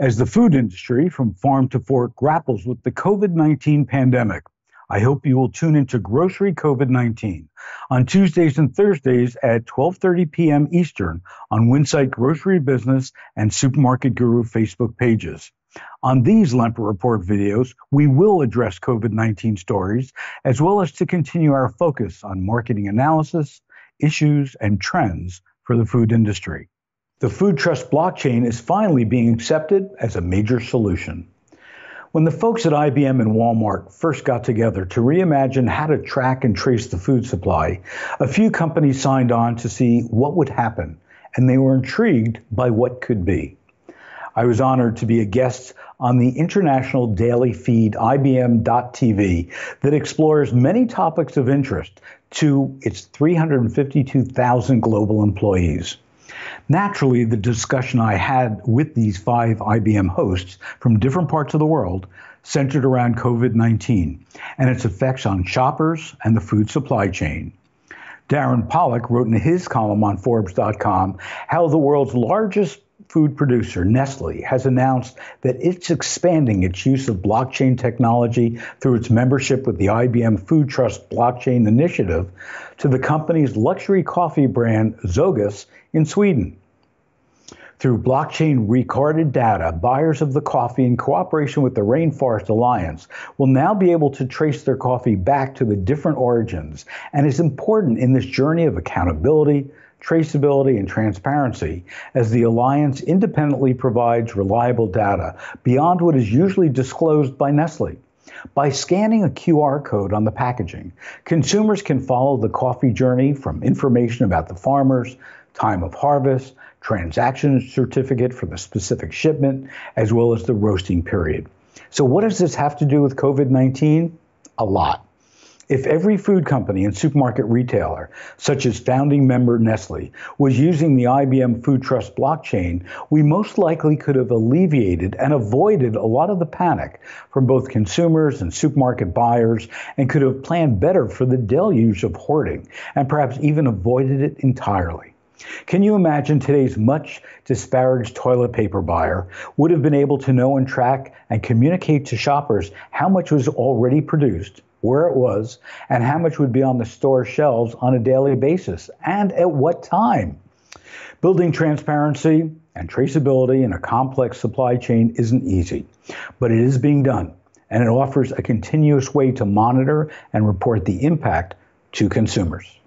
As the food industry from farm to fork grapples with the COVID 19 pandemic, I hope you will tune into Grocery COVID-19 on Tuesdays and Thursdays at 12:30 p.m. Eastern on Winsight Grocery Business and Supermarket Guru Facebook pages. On these Lemper Report videos, we will address COVID-19 stories as well as to continue our focus on marketing analysis, issues, and trends for the food industry. The Food Trust blockchain is finally being accepted as a major solution. When the folks at IBM and Walmart first got together to reimagine how to track and trace the food supply, a few companies signed on to see what would happen, and they were intrigued by what could be. I was honored to be a guest on the international daily feed IBM.TV that explores many topics of interest to its 352,000 global employees. Naturally, the discussion I had with these five IBM hosts from different parts of the world centered around COVID 19 and its effects on shoppers and the food supply chain. Darren Pollock wrote in his column on Forbes.com how the world's largest food producer Nestle has announced that it's expanding its use of blockchain technology through its membership with the IBM Food Trust Blockchain Initiative to the company's luxury coffee brand Zogus in Sweden. Through blockchain recorded data, buyers of the coffee, in cooperation with the Rainforest Alliance, will now be able to trace their coffee back to the different origins and is important in this journey of accountability, traceability, and transparency as the Alliance independently provides reliable data beyond what is usually disclosed by Nestle. By scanning a QR code on the packaging, consumers can follow the coffee journey from information about the farmers time of harvest, transaction certificate for the specific shipment, as well as the roasting period. So, what does this have to do with COVID 19? A lot. If every food company and supermarket retailer, such as founding member Nestle, was using the IBM Food Trust blockchain, we most likely could have alleviated and avoided a lot of the panic from both consumers and supermarket buyers and could have planned better for the deluge of hoarding and perhaps even avoided it entirely. Can you imagine today's much disparaged toilet paper buyer would have been able to know and track and communicate to shoppers how much was already produced, where it was, and how much would be on the store shelves on a daily basis and at what time? Building transparency and traceability in a complex supply chain isn't easy, but it is being done, and it offers a continuous way to monitor and report the impact to consumers.